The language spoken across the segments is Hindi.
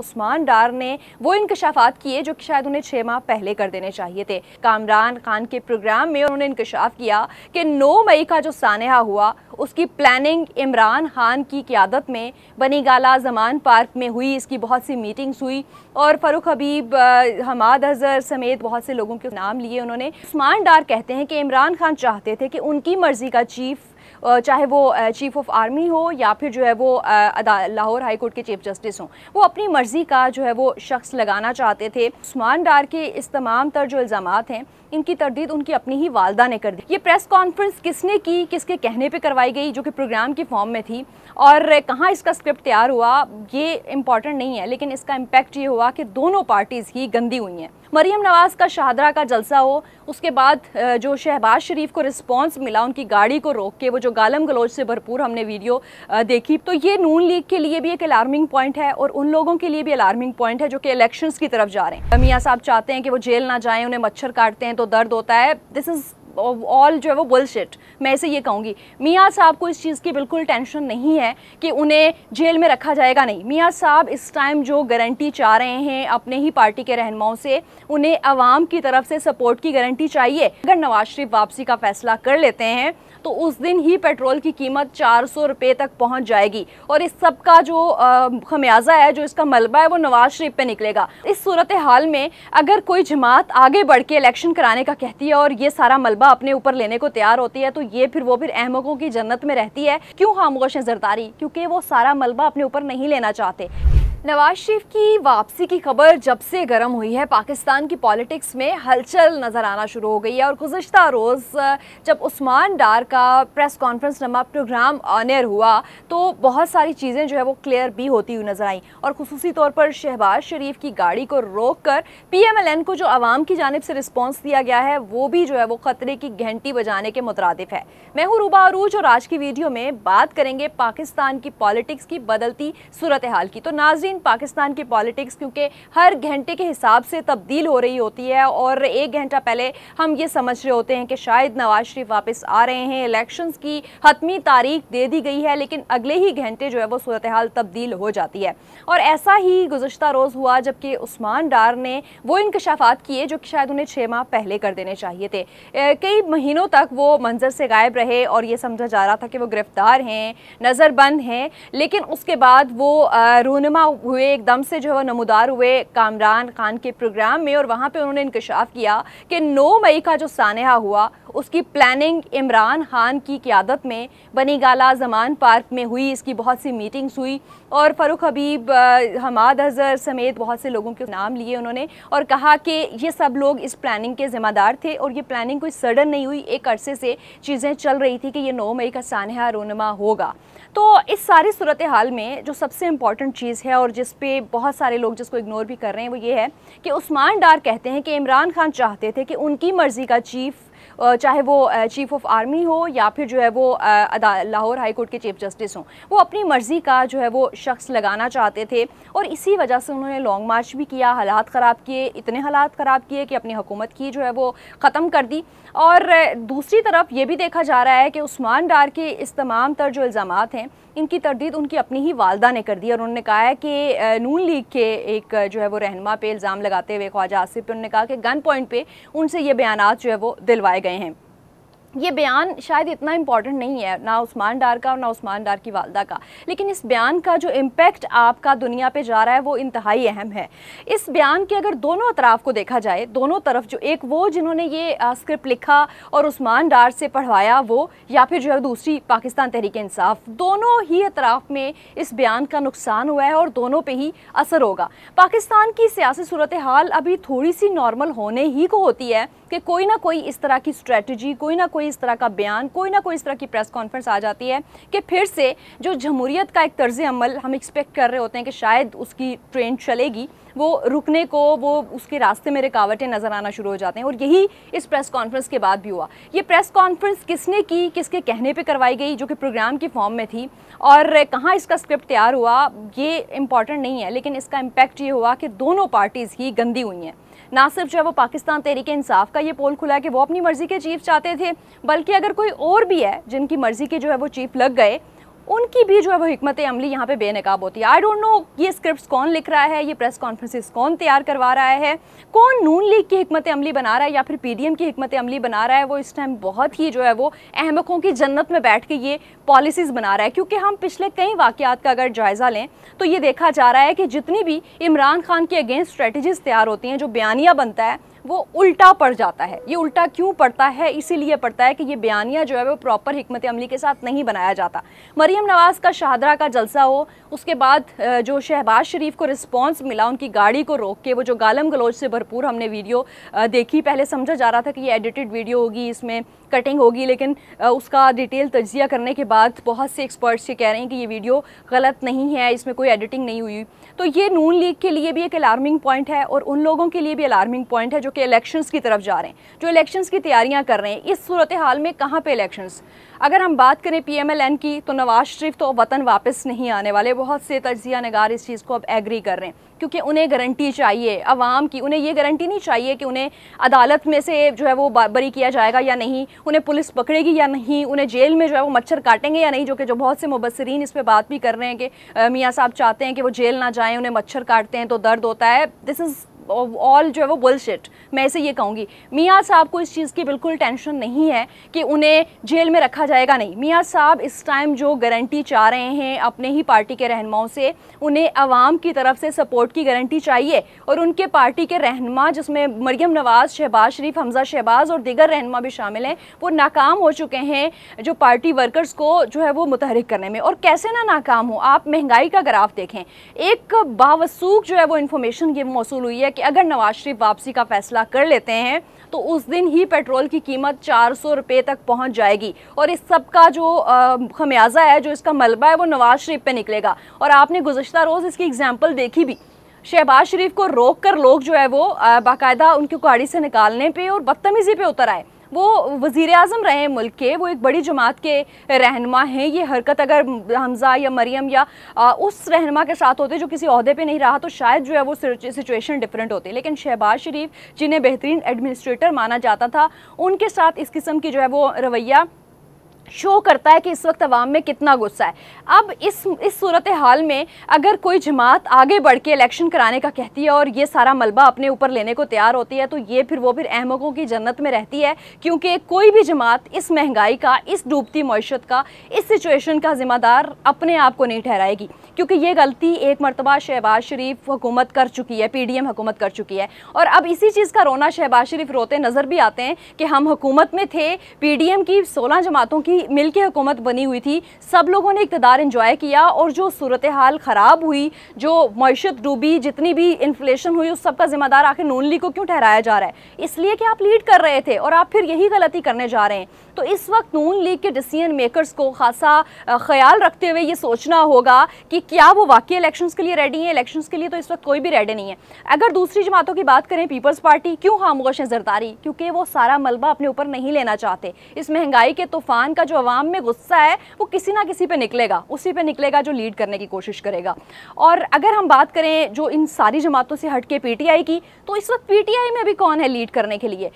उस्मान डार ने वो इंकशाफात किए जो कि शायद उन्हें छः माह पहले कर देने चाहिए थे कामरान खान के प्रोग्राम में उन्होंने इंकशाफ किया कि नौ मई का जो सानहा हुआ उसकी प्लानिंग इमरान खान की क्यादत में बनी गाला जमान पार्क में हुई इसकी बहुत सी मीटिंग्स हुई और फरुख हबीब हमाद अजहर समेत बहुत से लोगों के नाम लिए उन्होंने उस्मान डार कहते हैं कि इमरान खान चाहते थे कि उनकी मर्ज़ी का चीफ चाहे वो चीफ ऑफ आर्मी हो या फिर जो है वो लाहौर हाई कोर्ट के चीफ जस्टिस हो वो अपनी मर्ज़ी का जो है वो शख्स लगाना चाहते थे उस्मान डार के इस तमाम तर जो इल्ज़ाम हैं इनकी तरदीद उनकी अपनी ही वालदा ने कर दी ये प्रेस कॉन्फ्रेंस किसने की किसके कहने पे करवाई गई जो कि प्रोग्राम की फॉर्म में थी और कहाँ इसका स्क्रिप्ट तैयार हुआ ये इम्पॉर्टेंट नहीं है लेकिन इसका इम्पैक्ट ये हुआ कि दोनों पार्टीज़ ही गंदी हुई हैं मरीम नवाज़ का शाहदरा का जलसा हो उसके बाद जो शहबाज शरीफ को रिस्पॉन्स मिला उनकी गाड़ी को रोक के वो जो गालम गलोच से भरपूर हमने वीडियो देखी तो ये नून लीग के लिए भी एक अलार्मिंग पॉइंट है और उन लोगों के लिए भी अलार्मिंग पॉइंट है जो कि इलेक्शंस की तरफ जा रहे हैं मियाँ साहब चाहते हैं कि वो जेल ना जाएं उन्हें मच्छर काटते हैं तो दर्द होता है दिस इज़ ऑल जो है वो बुलशिट मैं इसे ये कहूँगी मियाँ साहब को इस चीज़ की बिल्कुल टेंशन नहीं है कि उन्हें जेल में रखा जाएगा नहीं मियाँ साहब इस टाइम जो गारंटी चाह रहे हैं अपने ही पार्टी के रहनुमाओं से उन्हें आवाम की तरफ से सपोर्ट की गारंटी चाहिए अगर नवाज शरीफ वापसी का फैसला कर लेते हैं तो उस दिन ही पेट्रोल की कीमत चार सौ तक पहुँच जाएगी और इस सब का जो खमियाजा है जो इसका मलबा है वो नवाज शरीफ पर निकलेगा इस सूरत हाल में अगर कोई जमात आगे बढ़ के इलेक्शन कराने का कहती है और ये सारा मलबा गलबा अपने ऊपर लेने को तैयार होती है तो ये फिर वो फिर अहमकों की जन्नत में रहती है क्यों खामोश है जरदारी क्योंकि वो सारा मलबा अपने ऊपर नहीं लेना चाहते नवाज शरीफ की वापसी की खबर जब से गर्म हुई है पाकिस्तान की पॉलिटिक्स में हलचल नज़र आना शुरू हो गई है और गुज्त रोज़ जब उस्मान डार का प्रेस कॉन्फ्रेंस नमा प्रोग्राम ऑनर हुआ तो बहुत सारी चीज़ें जो है वो क्लियर भी होती हुई नज़र आईं और खसूस तौर पर शहबाज शरीफ की गाड़ी को रोक कर पी एम एल एन को जो आवाम की जानब से रिस्पॉन्स दिया गया है वो भी जो है वो ख़तरे की घंटी बजाने के मुतरद है मैं हूँ रूबा अरूज और आज की वीडियो में बात करेंगे पाकिस्तान की पॉलिटिक्स की बदलती सूरत हाल की तो नाजी इन पाकिस्तान की पॉलिटिक्स क्योंकि हर घंटे के हिसाब से तब्दील हो रही होती है और एक घंटा पहले हम ये समझ रहे होते हैं कि शायद नवाज शरीफ वापस आ रहे हैं इलेक्शंस की हतमी तारीख दे दी गई है लेकिन अगले ही घंटे जो है वो सूरत हाल तब्दील हो जाती है और ऐसा ही गुजशत रोज़ हुआ जबकि उस्मान डार ने वो इनकशाफात किए जो कि शायद उन्हें छः माह पहले कर देने चाहिए थे कई महीनों तक वो मंजर से गायब रहे और ये समझा जा रहा था कि वो गिरफ्तार हैं नज़रबंद हैं लेकिन उसके बाद वो रूनमा हुए एकदम से जो है नमोदार हुए कामरान खान के प्रोग्राम में और वहाँ पे उन्होंने इंकशाफ किया कि 9 मई का जो सानहा हुआ उसकी प्लानिंग इमरान खान की क्यादत में बनी गाला जमान पार्क में हुई इसकी बहुत सी मीटिंग्स हुई और फरुख़ हबीब हमाद अजहर समेत बहुत से लोगों के नाम लिए उन्होंने और कहा कि ये सब लोग इस प्लानिंग के ज़िम्मेदार थे और ये प्लानिंग कोई सडन नहीं हुई एक अरसे से चीज़ें चल रही थी कि ये नौ मई का सानहा रोनमा होगा तो इस सारी सूरत हाल में जो सबसे इम्पॉर्टेंट चीज़ है और और जिस पे बहुत सारे लोग जिसको इग्नोर भी कर रहे हैं वो ये है कि उस्मान डार कहते हैं कि इमरान खान चाहते थे कि उनकी मर्ज़ी का चीफ़ चाहे वो चीफ़ ऑफ आर्मी हो या फिर जो है वो लाहौर हाई कोर्ट के चीफ जस्टिस हों वो अपनी मर्ज़ी का जो है वो शख्स लगाना चाहते थे और इसी वजह से उन्होंने लॉन्ग मार्च भी किया हालात ख़राब किए इतने हालात ख़राब किए कि अपनी हुकूमत की जो है वो ख़त्म कर दी और दूसरी तरफ ये भी देखा जा रहा है कि उस्मान डार के इस तमाम तर जो इल्ज़ाम हैं इनकी तरदीद उनकी अपनी ही वालदा ने कर दी और उन्होंने कहा है कि नून लीग के एक जो है वो रहनमा पे इल्ज़ाम लगाते हुए ख्वाजा आसिफ पे उन्होंने कहा कि गन पॉइंट पे उनसे ये बयान जो है वो दिलवाए गए हैं ये बयान शायद इतना इम्पॉर्टेंट नहीं है ना उस्मान डार का और ना उस्मान डार की वालदा का लेकिन इस बयान का जो इम्पेक्ट आपका दुनिया पे जा रहा है वो इंतहाई अहम है इस बयान के अगर दोनों अतराफ़ को देखा जाए दोनों तरफ जो एक वो जिन्होंने ये स्क्रिप्ट लिखा और उस्मान डार से पढ़वाया वो या फिर जो है दूसरी पाकिस्तान तहरीक इंसाफ दोनों ही अतराफ़ में इस बयान का नुकसान हुआ है और दोनों पर ही असर होगा पाकिस्तान की सियासी सूरत हाल अभी थोड़ी सी नॉर्मल होने ही को होती है कि कोई ना कोई इस तरह की स्ट्रेटी कोई ना कोई कोई इस तरह का बयान कोई ना कोई इस तरह की प्रेस कॉन्फ्रेंस आ जाती है कि फिर से जो जमहूरीत का एक तर्ज अमल हम एक्सपेक्ट कर रहे होते हैं कि शायद उसकी ट्रेन चलेगी वो रुकने को वो उसके रास्ते में रुकावटें नज़र आना शुरू हो जाते हैं और यही इस प्रेस कॉन्फ्रेंस के बाद भी हुआ ये प्रेस कॉन्फ्रेंस किसने की किसके कहने पर करवाई गई जो कि प्रोग्राम की फॉर्म में थी और कहाँ इसका स्क्रिप्ट तैयार हुआ ये इम्पॉर्टेंट नहीं है लेकिन इसका इम्पैक्ट ये हुआ कि दोनों पार्टीज़ ही गंदी हुई हैं ना सिर्फ जो है वो पाकिस्तान तहरीक इंसाफ का ये पोल खुला है कि वो अपनी मर्ज़ी के चीफ चाहते थे बल्कि अगर कोई और भी है जिनकी मर्ज़ी के जो है वो चीफ लग गए उनकी भी जो है वो हमत अमली यहाँ पे बेनकाब होती है आई डोंट नो ये स्क्रिप्ट कौन लिख रहा है ये प्रेस कॉन्फ्रेंसिस कौन तैयार करवा रहा है कौन नून लीग की हमत अमली बना रहा है या फिर पी डी एम की हमत अमली बना रहा है वो इस टाइम बहुत ही जो है वो अहमकों की जन्नत में बैठ के ये पॉलिसीज़ बना रहा है क्योंकि हम पिछले कई वाक़ात का अगर जायज़ा लें तो ये देखा जा रहा है कि जितनी भी इमरान खान के अगेंस्ट स्ट्रेटजीज़ तैयार होती हैं जो बयानिया बनता है वो उल्टा पड़ जाता है ये उल्टा क्यों पड़ता है इसीलिए पड़ता है कि ये बयानिया जो है वो प्रॉपर हमत अमली के साथ नहीं बनाया जाता मरीम नवाज़ का शाहदरा का जलसा हो उसके बाद जो शहबाज शरीफ को रिस्पॉन्स मिला उनकी गाड़ी को रोक के वो जो गालम गलोच से भरपूर हमने वीडियो देखी पहले समझा जा रहा था कि ये एडिटेड वीडियो होगी इसमें कटिंग होगी लेकिन उसका डिटेल तजिया करने के बाद बहुत से एक्सपर्ट्स ये कह रहे हैं कि ये वीडियो गलत नहीं है इसमें कोई एडिटिंग नहीं हुई तो ये नून लीग के लिए भी एक अलार्मिंग पॉइंट है और उन लोगों के लिए भी अलार्मिंग पॉइंट है जो कि इलेक्शंस की तरफ जा रहे हैं जो इलेक्शंस की तैयारियां कर रहे हैं इस सूरत हाल में कहाँ पर इलेक्शंस अगर हम बात करें पीएमएलएन की तो नवाज शरीफ तो वतन वापस नहीं आने वाले बहुत से तजिया नगार इस चीज़ को अब एग्री कर रहे हैं क्योंकि उन्हें गारंटी चाहिए अवाम की उन्हें ये गारंटी नहीं चाहिए कि उन्हें अदालत में से जो है वो बरी किया जाएगा या नहीं उन्हें पुलिस पकड़ेगी या नहीं उन्हें जेल में जो है वो मच्छर काटेंगे या नहीं जो कि जो बहुत से मुबसरीन इस पर बात भी कर रहे हैं कि मियाँ साहब चाहते हैं कि वो जेल ना जाएँ उन्हें मच्छर काटते हैं तो दर्द होता है दिस इज़ ऑल जो है वो बुलशिट मैं इसे ये कहूँगी मियाँ साहब को इस चीज़ की बिल्कुल टेंशन नहीं है कि उन्हें जेल में रखा जाएगा नहीं मियाँ साहब इस टाइम जो गारंटी चाह रहे हैं अपने ही पार्टी के रहनुमाओं से उन्हें आवाम की तरफ से सपोर्ट की गारंटी चाहिए और उनके पार्टी के रहनमा जिसमें मरियम नवाज़ शहबाज शरीफ हमजा शहबाज और दिगर रहनमा भी शामिल हैं वो नाकाम हो चुके हैं जो पार्टी वर्कर्स को जो है वो मुतहरक करने में और कैसे ना नाकाम हो आप महंगाई का ग्राफ देखें एक बावसूख जो है वो इन्फॉर्मेशन ये मौसू हुई है कि कि अगर नवाज शरीफ वापसी का फैसला कर लेते हैं तो उस दिन ही पेट्रोल की कीमत 400 रुपए तक पहुंच जाएगी और इस सब का जो खमियाजा है जो इसका मलबा है वो नवाज शरीफ पे निकलेगा और आपने गुजशत रोज़ इसकी एग्जाम्पल देखी भी शहबाज शरीफ को रोक कर लोग जो है वो बाकायदा उनकी गाड़ी से निकालने पर और बदतमीज़ी पे उतर आए वो वज़ी अजम रहे मुल्क के वो एक बड़ी जमात के रहनमा हैं ये हरकत अगर हमजा या मरीम या आ, उस रहनमा के साथ होते जो किसी अहदे पर नहीं रहा तो शायद जो है वो सिचुएशन डिफरेंट होती लेकिन शहबाज शरीफ जिन्हें बेहतरीन एडमिनिस्ट्रेटर माना जाता था उनके साथ इस किस्म की जो है वो रवैया शो करता है कि इस वक्त अवाम में कितना गुस्सा है अब इस इस सूरत हाल में अगर कोई जमात आगे बढ़ के इलेक्शन कराने का कहती है और ये सारा मलबा अपने ऊपर लेने को तैयार होती है तो ये फिर वो फिर अहमकों की जन्नत में रहती है क्योंकि कोई भी जमात इस महंगाई का इस डूबती मीशत का इस सिचुएशन का ज़िम्मेदार अपने आप को नहीं ठहराएगी क्योंकि ये गलती एक मरतबा शहबाज शरीफ हुकूमत कर चुकी है पी डी एम हुकूमत कर चुकी है और अब इसी चीज़ का रोना शहबाज शरीफ रोते नज़र भी आते हैं कि हम हुकूमत में थे पी डी एम की सोलह जमातों की की मिल के हुकूमत बनी हुई थी सब लोगों ने इकतदार इन्जॉय किया और जो सूरत हाल ख़राब हुई जो मीशत डूबी जितनी भी इन्फ्लेशन हुई उस सबका जिम्मेदार आखिर नून लीग को क्यों ठहराया जा रहा है इसलिए कि आप लीड कर रहे थे और आप फिर यही गलती करने जा रहे हैं तो इस वक्त नून लीग के डिसीजन मेकर्स को खासा ख्याल रखते हुए ये सोचना होगा कि क्या वो वाकई इलेक्शन के लिए रेडी हैं इलेक्शन के लिए तो इस वक्त कोई भी रेडी नहीं है अगर दूसरी जमातों की बात करें पीपल्स पार्टी क्यों खामोश है जरदारी क्योंकि वो सारा मलबा अपने ऊपर नहीं लेना चाहते इस महंगाई के तूफान का जो आवाम में गुस्सा है वो किसी ना किसी पे निकलेगा उसी पे निकलेगा जो लीड करने की कोशिश करेगा और अगर हम बात करें जो इन सारी जमातों से हट के पीटीआई की तो इस वक्त पीटीआई में भी कौन है लीड करने के लिए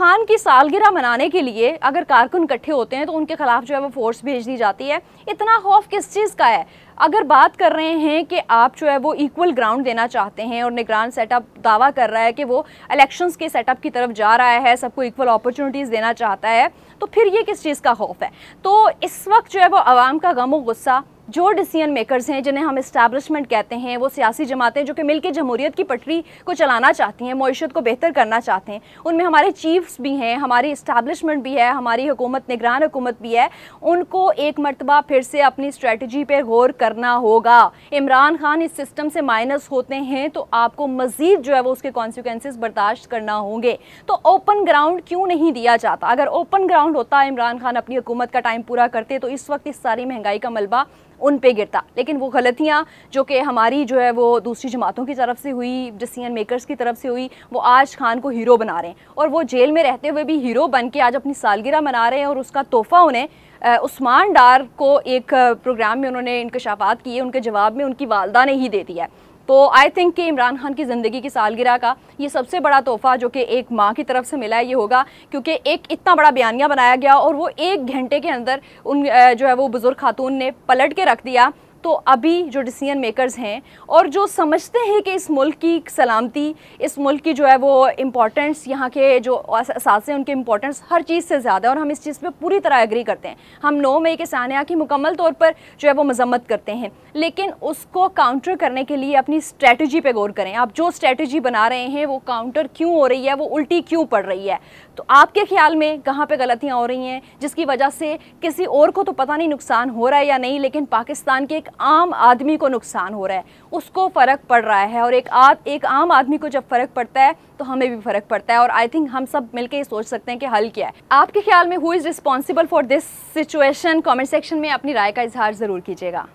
खान की सालगिरह मनाने के लिए अगर कारकुन इकट्ठे होते हैं तो उनके खिलाफ जो है वो फोर्स भेज दी जाती है इतना खौफ किस चीज़ का है अगर बात कर रहे हैं कि आप जो है वो इक्वल ग्राउंड देना चाहते हैं और निगरान सेटअप दावा कर रहा है कि वो इलेक्शंस के सेटअप की तरफ जा रहा है सबको इक्वल अपॉर्चुनिटीज़ देना चाहता है तो फिर ये किस चीज़ का खौफ है तो इस वक्त जो है वो आवाम का गम व गुस्सा जो डिसीजन मेकर्स हैं जिन्हें हम इस्टेबलिशमेंट कहते हैं वो सियासी जमातें जो कि मिलकर जमहूरियत की पटरी को चलाना चाहती हैं मीशत को बेहतर करना चाहते हैं उनमें हमारे चीफ्स भी हैं हमारी इस्टेबलिशमेंट भी है हमारी हुकूमत निगरान हुकूमत भी है उनको एक मरतबा फिर से अपनी स्ट्रेटजी पर गौर करना होगा इमरान खान इस सिस्टम से माइनस होते हैं तो आपको मज़ीद जो है वो उसके कॉन्सिक्वेंस बर्दाश्त करना होंगे तो ओपन ग्राउंड क्यों नहीं दिया जाता अगर ओपन ग्राउंड होता इमरान खान अपनी हुकूमत का टाइम पूरा करते तो इस वक्त इस सारी महंगाई का मलबा उन पे गिरता लेकिन वो गलतियाँ जो कि हमारी जो है वो दूसरी जमातों की तरफ से हुई डिसीजन मेकर्स की तरफ से हुई वो आज खान को हीरो बना रहे हैं और वो जेल में रहते हुए भी हीरो बन के आज अपनी सालगिरह मना रहे हैं और उसका तोहफ़ा उन्हें उस्मान डार को एक प्रोग्राम में उन्होंने इंकशाफात किए उनके जवाब में उनकी वालदा ने ही दे दिया है तो आई थिंक कि इमरान खान की ज़िंदगी की सालगिरह का ये सबसे बड़ा तोहफ़ा जो कि एक माँ की तरफ से मिला है ये होगा क्योंकि एक इतना बड़ा बयानिया बनाया गया और वो एक घंटे के अंदर उन जो है वो बुज़ुर्ग खातून ने पलट के रख दिया तो अभी जो डिसीजन मेकर्स हैं और जो समझते हैं कि इस मुल्क की सलामती इस मुल्क की जो है वो इम्पोर्टेंस यहाँ के जो असास हैं उनके इम्पोर्टेंस हर चीज़ से ज़्यादा और हम इस चीज़ पर पूरी तरह एग्री करते हैं हम नौ मई के सानिया की मुकम्मल तौर पर जो है वो मजम्मत करते हैं लेकिन उसको काउंटर करने के लिए अपनी स्ट्रैटी पर गौर करें आप जो स्ट्रैटी बना रहे हैं वो काउंटर क्यों हो रही है वो उल्टी क्यों पड़ रही है तो आपके ख्याल में कहाँ पर गलतियाँ हो रही हैं जिसकी वजह से किसी और को तो पता नहीं नुकसान हो रहा है या नहीं लेकिन पाकिस्तान के एक आम आदमी को नुकसान हो रहा है उसको फ़र्क पड़ रहा है और एक आ, एक आम आदमी को जब फ़र्क पड़ता है तो हमें भी फ़र्क पड़ता है और आई थिंक हम सब मिलकर ये सोच सकते हैं कि हल क्या है आपके ख्याल में who is responsible for this situation comment section में अपनी राय का इजहार ज़रूर कीजिएगा